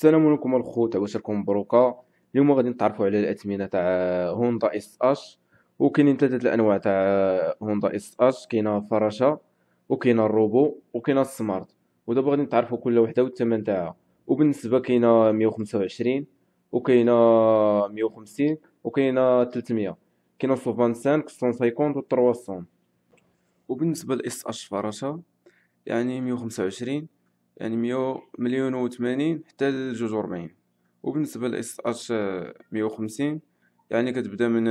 السلام عليكم الخوت راكم مبروكه اليوم غادي نتعرفوا على الاثمنه تاع هوندا اس اش وكاينين ثلاثه الانواع تاع هوندا اس اش كاينه فراشه وكاينه الروبو وكاينه السمارت ودابا غادي نتعرفوا كل وحده والثمن تاعها وبالنسبه كاينه 125 وكاينه 150 وكاينه 300 كاينه 125 150 و 300 وبالنسبه لاس اش فراشه يعني 125 يعني مية مليون وثمانين حتى لجوج وربعين وبالنسبة لإس أش مية وخمسين يعني كتبدا من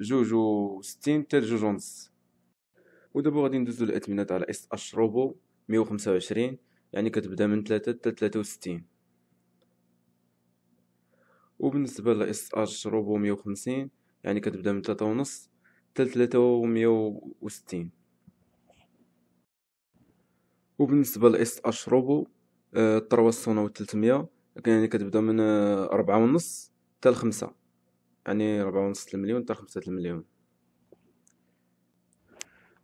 جوج وستين حتى لجوج ونص ودابا غادي ندوزو الأثمنات على إس أش روبو مية وخمسة وعشرين يعني كتبدا من تلاتة حتى تلاتة وستين وبالنسبة لإس أش روبو مية وخمسين يعني كتبدا من تلاتة ونص حتى تلاتة ومية وستين وبالنسبة لإس أش روبو الثروه السنه و 300 يعني كتبدا من أربعة ونص حتى لخمسة يعني ربعة ونص المليون حتى خمسة المليون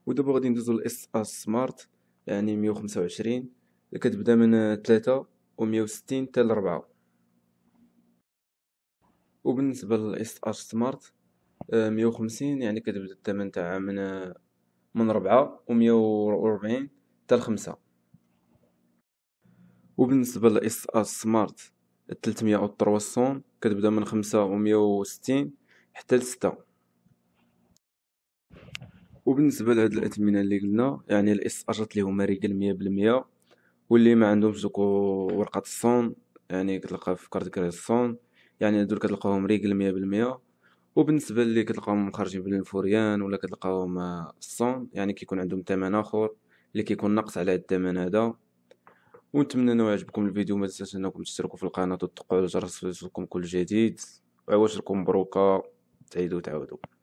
ودابا غادي ندوزو للاس أس سمارت يعني مية وخمسة وعشرين كتبدا من تلاتة ومية وستين حتى لربعة وبالنسبة للاس أس سمارت آه، مية وخمسين يعني كتبدا الثمن تاعها من من ربعة ومية وربعين حتى لخمسة وبالنسبه للاس اس سمارت 300 أو 300 كتبدا من خمسة ومية وستين حتى لستة وبالنسبه لهاد الاثمنه اللي قلنا يعني الاس اجات ليهم هما مية بالمية واللي ما عندهمش دوك ورقه الصون يعني كتلقى في كارت كري الصون يعني دول كتلقاهم مية بالمية وبالنسبه اللي كتلقاهم خارجين بالفوريان ولا كتلقاهم الصون يعني كيكون عندهم ثمن اخر اللي كيكون ناقص على هاد الثمن هذا ونتمنى انه عجبكم الفيديو ما تنساوش انكم تشتركوا في القناه وتدقوا على الجرس باش يوصلكم كل جديد وعواشركم مبروكه تعيدوا تعاودوا